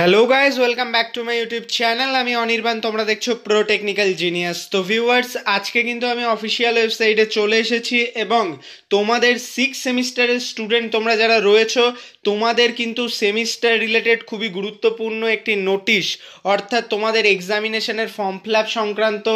hello guys welcome back to my YouTube channel আমি অনির্বাণ তোমরা দেখছো প্রো টেকনিক্যাল জিনিয়াস তো ভিউয়ার্স আজকে কিন্তু আমি অফিসিয়াল ওয়েবসাইটে চলে এসেছি এবং তোমাদের সিক্স সেমিস্টারের স্টুডেন্ট তোমরা যারা রয়েছো তোমাদের কিন্তু সেমিস্টার রিলেটেড খুবই গুরুত্বপূর্ণ একটি নোটিশ অর্থাৎ তোমাদের এক্সামিনেশনের ফর্ম ফিল সংক্রান্ত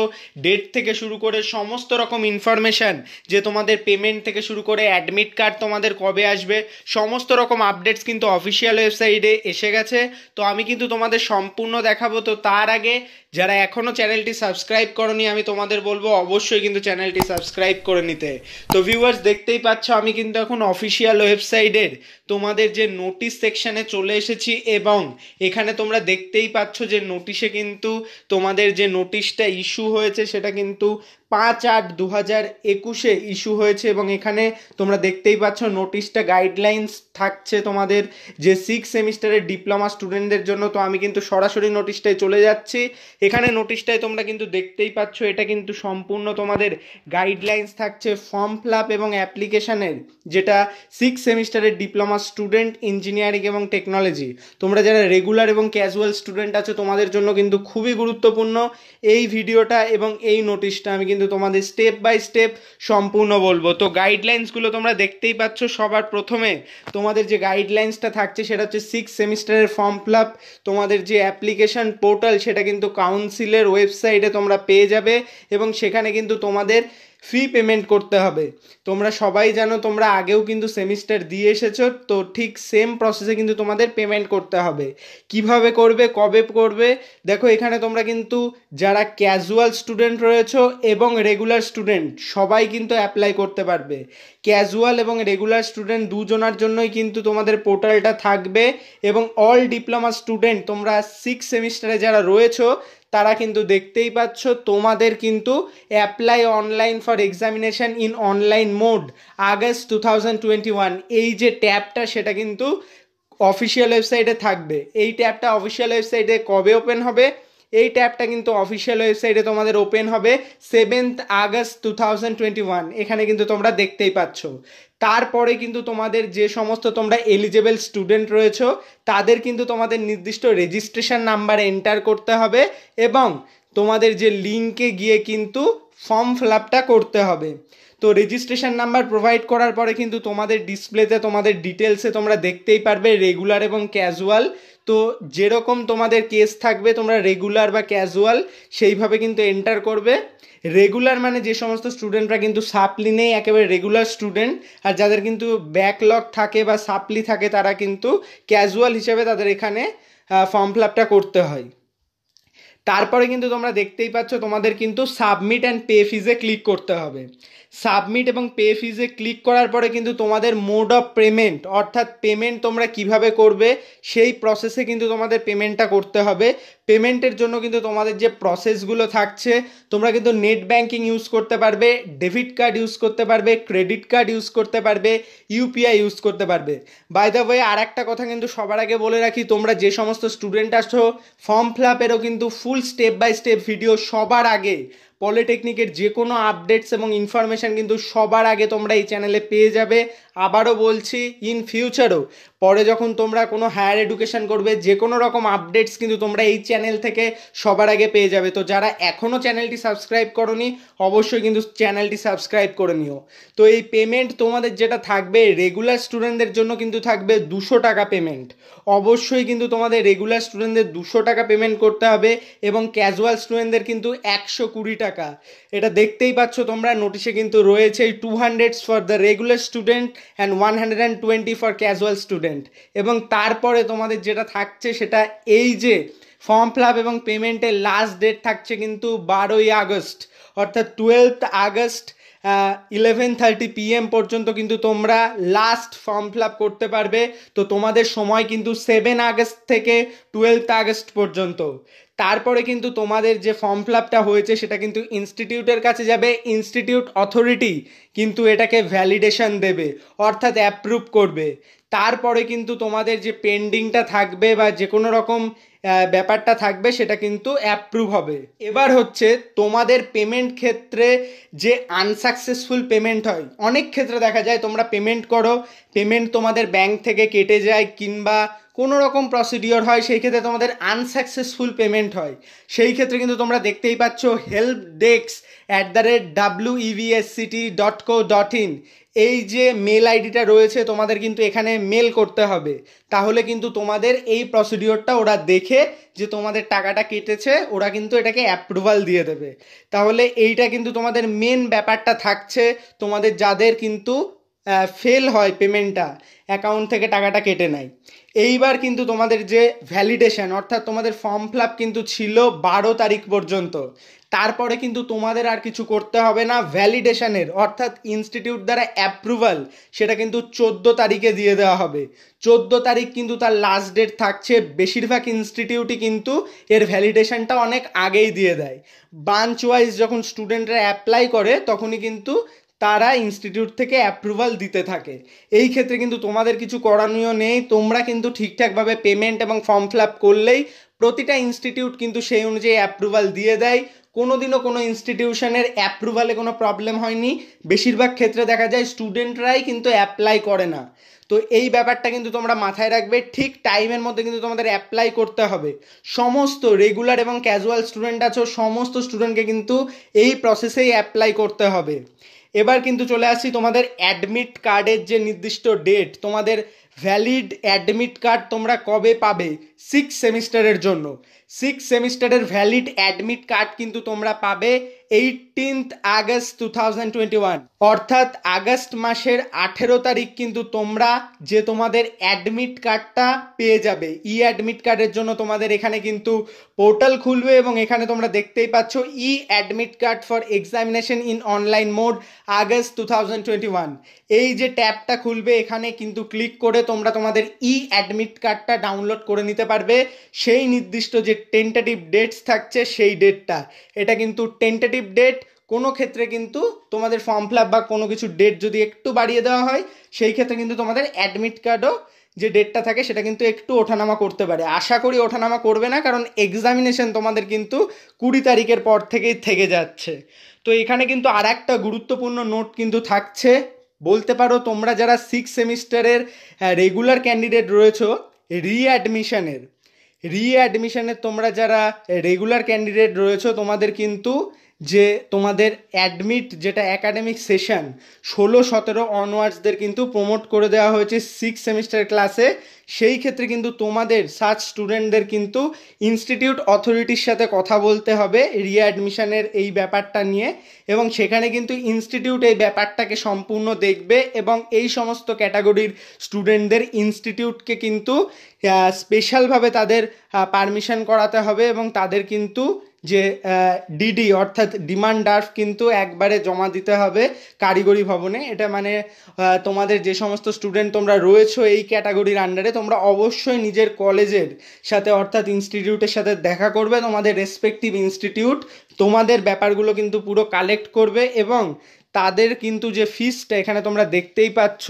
ডেট থেকে শুরু করে সমস্ত রকম ইনফরমেশান যে তোমাদের পেমেন্ট থেকে শুরু করে অ্যাডমিট কার্ড তোমাদের কবে আসবে সমস্ত রকম আপডেটস কিন্তু অফিসিয়াল ওয়েবসাইটে এসে গেছে তো আমি কিন্তু তোমাদের সম্পূর্ণ দেখাবো তো তার আগে যারা এখনও চ্যানেলটি সাবস্ক্রাইব করনি আমি তোমাদের বলবো অবশ্যই কিন্তু চ্যানেলটি সাবস্ক্রাইব করে নিতে তো ভিউয়ার্স দেখতেই পাচ্ছ আমি কিন্তু এখন অফিসিয়াল ওয়েবসাইটের তোমাদের যে নোটিশ সেকশানে চলে এসেছি এবং এখানে তোমরা দেখতেই পাচ্ছ যে নোটিশে কিন্তু তোমাদের যে নোটিশটা ইস্যু হয়েছে সেটা কিন্তু পাঁচ আট দু হাজার একুশে ইস্যু হয়েছে এবং এখানে তোমরা দেখতেই পাচ্ছ নোটিশটা গাইডলাইন্স থাকছে তোমাদের যে সিক্স সেমিস্টারের ডিপ্লোমা স্টুডেন্টদের জন্য তো আমি কিন্তু সরাসরি নোটিশটায় চলে যাচ্ছি এখানে নোটিশটায় তোমরা কিন্তু দেখতেই পাচ্ছ এটা কিন্তু সম্পূর্ণ তোমাদের গাইডলাইন্স থাকছে ফর্ম ফিলাপ এবং অ্যাপ্লিকেশানের যেটা সিক্স সেমিস্টারের ডিপ্লোমা স্টুডেন্ট ইঞ্জিনিয়ারিং এবং টেকনোলজি তোমরা যারা রেগুলার এবং ক্যাজুয়াল স্টুডেন্ট আছো তোমাদের জন্য কিন্তু খুবই গুরুত্বপূর্ণ এই ভিডিওটা এবং এই নোটিশটা আমি কিন্তু কিন্তু তোমাদের স্টেপ বাই স্টেপ সম্পূর্ণ বলবো তো গাইডলাইন্সগুলো তোমরা দেখতেই পাচ্ছ সবার প্রথমে তোমাদের যে গাইডলাইন্সটা থাকছে সেটা হচ্ছে সিক্স সেমিস্টারের ফর্ম ফিল আপ তোমাদের যে অ্যাপ্লিকেশান পোর্টাল সেটা কিন্তু কাউন্সিলের ওয়েবসাইটে তোমরা পেয়ে যাবে এবং সেখানে কিন্তু তোমাদের ফি পেমেন্ট করতে হবে তোমরা সবাই জানো তোমরা আগেও কিন্তু সেমিস্টার দিয়ে এসেছো তো ঠিক সেম প্রসেসে কিন্তু তোমাদের পেমেন্ট করতে হবে কিভাবে করবে কবে করবে দেখো এখানে তোমরা কিন্তু যারা ক্যাজুয়াল স্টুডেন্ট রয়েছো এবং রেগুলার স্টুডেন্ট সবাই কিন্তু অ্যাপ্লাই করতে পারবে ক্যাজুয়াল এবং রেগুলার স্টুডেন্ট দুজনার জন্যই কিন্তু তোমাদের পোর্টালটা থাকবে এবং অল ডিপ্লোমা স্টুডেন্ট তোমরা সিক্স সেমিস্টারে যারা রয়েছো তারা কিন্তু দেখতেই পাচ্ছ তোমাদের কিন্তু apply online for examination in online mode August two thousand twenty one এই যে ট্যাবটা সেটা কিন্তু অফিসিয়াল ওয়েবসাইটে থাকবে এই ট্যাবটা অফিসিয়াল ওয়েবসাইটে কবে ওপেন হবে এই ট্যাবটা কিন্তু অফিসিয়াল ওয়েবসাইটে তোমাদের ওপেন হবে seventh August two thousand twenty one এখানে কিন্তু তোমরা দেখতেই পাচ্ছ তারপরে কিন্তু তোমাদের যে সমস্ত তোমরা এলিজেবল স্টুডেন্ট রয়েছ তাদের কিন্তু তোমাদের নির্দিষ্ট রেজিস্ট্রেশন নাম্বার এন্টার করতে হবে এবং তোমাদের যে লিঙ্কে গিয়ে কিন্তু ফর্ম ফিল করতে হবে তো রেজিস্ট্রেশন নাম্বার প্রোভাইড করার পরে কিন্তু তোমাদের ডিসপ্লেতে তোমাদের ডিটেলসে তোমরা দেখতেই পারবে রেগুলার এবং ক্যাজুয়াল তো যেরকম তোমাদের কেস থাকবে তোমরা রেগুলার বা ক্যাজুয়াল সেইভাবে কিন্তু এন্টার করবে রেগুলার মানে যে সমস্ত স্টুডেন্টরা কিন্তু সাপ্লি নেই একেবারে রেগুলার স্টুডেন্ট আর যাদের কিন্তু ব্যাকলগ থাকে বা সাপ্লি থাকে তারা কিন্তু ক্যাজুয়াল হিসেবে তাদের এখানে ফর্ম ফিল আপটা করতে হয় তারপরে কিন্তু তোমরা দেখতেই পাচ্ছ তোমাদের কিন্তু সাবমিট অ্যান্ড পে ফিজে ক্লিক করতে হবে সাবমিট এবং পে ফিজে ক্লিক করার পরে কিন্তু তোমাদের মোড অফ পেমেন্ট অর্থাৎ পেমেন্ট তোমরা কিভাবে করবে সেই প্রসেসে কিন্তু তোমাদের পেমেন্টটা করতে হবে পেমেন্টের জন্য কিন্তু তোমাদের যে প্রসেসগুলো থাকছে তোমরা কিন্তু নেট ব্যাঙ্কিং ইউজ করতে পারবে ডেবিট কার্ড ইউজ করতে পারবে ক্রেডিট কার্ড ইউজ করতে পারবে ইউপিআই ইউজ করতে পারবে বাই দ্য ওয়ে আর একটা কথা কিন্তু সবার আগে বলে রাখি তোমরা যে সমস্ত স্টুডেন্ট আসছো ফর্ম ফিল আপেরও কিন্তু full step by step video সবার আগে পলিটেকনিকের যে কোনো আপডেটস এবং ইনফরমেশান কিন্তু সবার আগে তোমরা এই চ্যানেলে পেয়ে যাবে আবারও বলছি ইন ফিউচারও পরে যখন তোমরা কোনো হায়ার এডুকেশান করবে যে কোনো রকম আপডেটস কিন্তু তোমরা এই চ্যানেল থেকে সবার আগে পেয়ে যাবে তো যারা এখনও চ্যানেলটি সাবস্ক্রাইব করনি অবশ্যই কিন্তু চ্যানেলটি সাবস্ক্রাইব করে নিও তো এই পেমেন্ট তোমাদের যেটা থাকবে রেগুলার স্টুডেন্টদের জন্য কিন্তু থাকবে দুশো টাকা পেমেন্ট অবশ্যই কিন্তু তোমাদের রেগুলার স্টুডেন্টদের দুশো টাকা পেমেন্ট করতে হবে এবং ক্যাজুয়াল স্টুডেন্টদের কিন্তু একশো কুড়ি টাকা টাকা এটা দেখতেই পাচ্ছ তোমরা নোটিশে কিন্তু রয়েছে two hundred for the regular student and one hundred and twenty for casual student এবং তারপরে তোমাদের যেটা থাকছে সেটা এই যে ফর্ম ফিল এবং পেমেন্টের লাস্ট ডেট থাকছে কিন্তু বারোই আগস্ট অর্থাৎ twelve August eleven thirty PM পর্যন্ত কিন্তু তোমরা লাস্ট ফর্ম ফিল আপ করতে পারবে তো তোমাদের সময় কিন্তু সেভেন আগস্ট থেকে টুয়েলভ আগস্ট পর্যন্ত তারপরে কিন্তু তোমাদের যে ফর্ম ফিল আপটা হয়েছে সেটা কিন্তু ইনস্টিটিউটের কাছে যাবে ইনস্টিটিউট অথরিটি কিন্তু এটাকে ভ্যালিডেশন দেবে অর্থাৎ অ্যাপ্রুভ করবে তারপরে কিন্তু তোমাদের যে পেন্ডিংটা থাকবে বা যে কোনো রকম ব্যাপারটা থাকবে সেটা কিন্তু অ্যাপ্রুভ হবে এবার হচ্ছে তোমাদের পেমেন্ট ক্ষেত্রে যে আনসাকসেসফুল পেমেন্ট হয় অনেক ক্ষেত্রে দেখা যায় তোমরা পেমেন্ট করো পেমেন্ট তোমাদের ব্যাংক থেকে কেটে যায় কিংবা কোনো রকম প্রসিডিওর হয় সেই ক্ষেত্রে তোমাদের আনসাকসেসফুল পেমেন্ট হয় সেই ক্ষেত্রে কিন্তু তোমরা দেখতেই পাচ্ছ help desk at the rate W EVSCT dot co dot in এই যে মেল আইডিটা রয়েছে তোমাদের কিন্তু এখানে মেল করতে হবে তাহলে কিন্তু তোমাদের এই প্রসিডিওরটা ওরা দেখে যে তোমাদের টাকাটা কেটেছে ওরা কিন্তু এটাকে অ্যাপ্রুভাল দিয়ে দেবে তাহলে এইটা কিন্তু তোমাদের মেন ব্যাপারটা থাকছে তোমাদের যাদের কিন্তু ফেল হয় পেমেন্টটা অ্যাকাউন্ট থেকে টাকাটা কেটে নেয় এইবার কিন্তু তোমাদের যে ভ্যালিডেশন অর্থাৎ তোমাদের ফর্ম ফিল কিন্তু ছিল বারো তারিখ পর্যন্ত তারপরে কিন্তু তোমাদের আর কিছু করতে হবে না ভ্যালিডেশনের অর্থাৎ ইনস্টিটিউট দ্বারা অ্যাপ্রুভাল সেটা কিন্তু চোদ্দ তারিখে দিয়ে দেওয়া হবে চোদ্দ তারিখ কিন্তু তার লাস্ট ডেট থাকছে বেশিরভাগ ইনস্টিটিউটই কিন্তু এর ভ্যালিডেশনটা অনেক আগেই দিয়ে দেয় বাঞ্চ ওয়াইজ যখন স্টুডেন্টরা অ্যাপ্লাই করে তখনই কিন্তু তারা ইনস্টিটিউট থেকে অ্যাপ্রুভাল দিতে থাকে এই ক্ষেত্রে কিন্তু তোমাদের কিছু করণীয় নেই তোমরা কিন্তু ঠিকঠাকভাবে পেমেন্ট এবং ফর্ম ফিল আপ করলেই প্রতিটা ইনস্টিটিউট কিন্তু সেই অনুযায়ী অ্যাপ্রুভাল দিয়ে দেয় কোনো দিনও কোনো ইনস্টিটিউশনের অ্যাপ্রুভালে কোনো প্রবলেম হয়নি বেশিরভাগ ক্ষেত্রে দেখা যায় স্টুডেন্টরাই কিন্তু অ্যাপ্লাই করে না তো এই ব্যাপারটা কিন্তু তোমরা মাথায় রাখবে ঠিক টাইমের মধ্যে কিন্তু তোমাদের অ্যাপ্লাই করতে হবে সমস্ত রেগুলার এবং ক্যাজুয়াল স্টুডেন্ট আছো সমস্ত স্টুডেন্টকে কিন্তু এই প্রসেসেই অ্যাপ্লাই করতে হবে এবার কিন্তু চলে আসি তোমাদের অ্যাডমিট কার্ডের যে নির্দিষ্ট ডেট তোমাদের ভ্যালিড অ্যাডমিট কার্ড তোমরা কবে পাবে সিক্স সেমিস্টারের জন্য সিক্স সেমিস্টারের ভ্যালিড অ্যাডমিট কার্ড কিন্তু কিন্তু তোমরা পাবে eighteenth August two thousand twenty one অর্থাৎ আগস্ট মাসের আঠেরো তারিখ কিন্তু তোমরা যে তোমাদের অ্যাডমিট কার্ডটা পেয়ে যাবে ই অ্যাডমিট কার্ডের জন্য তোমাদের এখানে কিন্তু পোর্টাল খুলবে এবং এখানে তোমরা দেখতেই পাচ্ছ E admit card for examination in online mode August two thousand twenty one এই যে ট্যাবটা খুলবে এখানে কিন্তু ক্লিক করে তোমরা তোমাদের ই অ্যাডমিট কার্ডটা ডাউনলোড করে নিতে পারবে সেই নির্দিষ্ট যে টেন্টেটিভ ডেটস থাকছে সেই ডেটটা এটা কিন্তু টেন্টেটিভ স্লিপ ডেট কোনো ক্ষেত্রে কিন্তু তোমাদের ফর্ম ফিল বা কোনো কিছু ডেট যদি একটু বাড়িয়ে দেওয়া হয় সেই ক্ষেত্রে কিন্তু তোমাদের অ্যাডমিট কার্ডও যে ডেটটা থাকে সেটা কিন্তু একটু ওঠানামা করতে পারে আশা করি ওঠানামা করবে না কারণ এক্সামিনেশন তোমাদের কিন্তু কুড়ি তারিখের পর থেকেই থেকে যাচ্ছে তো এখানে কিন্তু আর একটা গুরুত্বপূর্ণ নোট কিন্তু থাকছে বলতে পারো তোমরা যারা সিক্স সেমিস্টারের রেগুলার ক্যান্ডিডেট রয়েছো রিঅ্যাডমিশনের রিঅ্যাডমিশনের তোমরা যারা রেগুলার ক্যান্ডিডেট রয়েছো তোমাদের কিন্তু যে তোমাদের অ্যাডমিট যেটা অ্যাকাডেমিক সেশন ষোলো সতেরো অনওয়ার্ডসদের কিন্তু প্রমোট করে দেওয়া হয়েছে সিক্স সেমিস্টার ক্লাসে সেই ক্ষেত্রে কিন্তু তোমাদের সার্চ স্টুডেন্টদের কিন্তু ইনস্টিটিউট অথরিটির সাথে কথা বলতে হবে রিঅ্যাডমিশনের এই ব্যাপারটা নিয়ে এবং সেখানে কিন্তু ইনস্টিটিউট এই ব্যাপারটাকে সম্পূর্ণ দেখবে এবং এই সমস্ত ক্যাটাগরির স্টুডেন্টদের ইনস্টিটিউটকে কিন্তু স্পেশালভাবে তাদের পারমিশন করাতে হবে এবং তাদের কিন্তু যে ডিডি অর্থাৎ ডিমান্ড ড্রাফট কিন্তু একবারে জমা দিতে হবে কারিগরি ভবনে এটা মানে তোমাদের যে সমস্ত স্টুডেন্ট তোমরা রয়েছো এই ক্যাটাগরির আন্ডারে তোমরা অবশ্যই নিজের কলেজের সাথে অর্থাৎ ইনস্টিটিউটের সাথে দেখা করবে তোমাদের রেসপেক্টিভ ইনস্টিটিউট তোমাদের ব্যাপারগুলো কিন্তু পুরো কালেক্ট করবে এবং তাদের কিন্তু যে ফিসটা এখানে তোমরা দেখতেই পাচ্ছ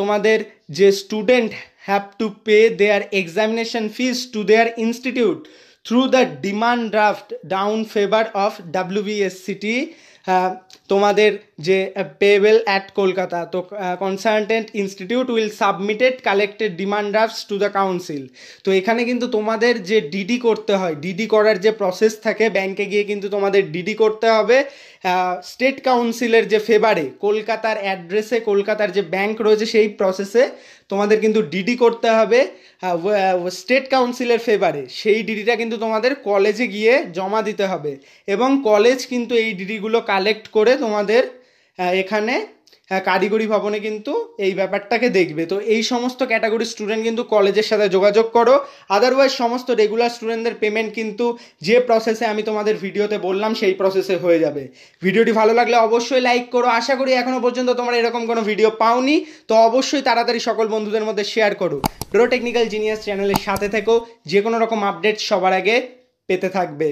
তোমাদের যে student have to pay their examination fees to their institute through the demand draft down favor of WBSCT uh, তোমাদের যে পেবেল অ্যাট কলকাতা তো consultant institute will submitted collected demand drafts to the council তো এখানে কিন্তু তোমাদের যে DD করতে হয় ডিডি করার যে প্রসেস থাকে ব্যাংকে গিয়ে কিন্তু তোমাদের ডিডি করতে হবে স্টেট uh, কাউন্সিলের যে ফেভারে কলকাতার অ্যাড্রেসে কলকাতার যে ব্যাংক রয়েছে সেই প্রসেসে তোমাদের কিন্তু ডিডি করতে হবে স্টেট কাউন্সিলের ফেভারে সেই ডিডিটা কিন্তু তোমাদের কলেজে গিয়ে জমা দিতে হবে এবং কলেজ কিন্তু এই ডিডিগুলো কালেক্ট করে তোমাদের হ্যাঁ, এখানে হ্যাঁ কারিগরি ভবনে কিন্তু এই ব্যাপারটাকে দেখবে তো এই সমস্ত ক্যাটাগরি স্টুডেন্ট কিন্তু কলেজের সাথে যোগাযোগ করো আদারওয়াইজ সমস্ত রেগুলার স্টুডেন্টদের পেমেন্ট কিন্তু যে প্রসেসে আমি তোমাদের ভিডিওতে বললাম সেই প্রসেসে হয়ে যাবে ভিডিওটি ভালো লাগলে অবশ্যই লাইক করো আশা করি এখনও পর্যন্ত তোমরা এরকম কোনো ভিডিও পাওনি তো অবশ্যই তাড়াতাড়ি সকল বন্ধুদের মধ্যে শেয়ার করো প্রো টেকনিক্যাল জিনিয়াস চ্যানেলের সাথে থেকো যে কোনো রকম আপডেট সবার আগে পেতে থাকবে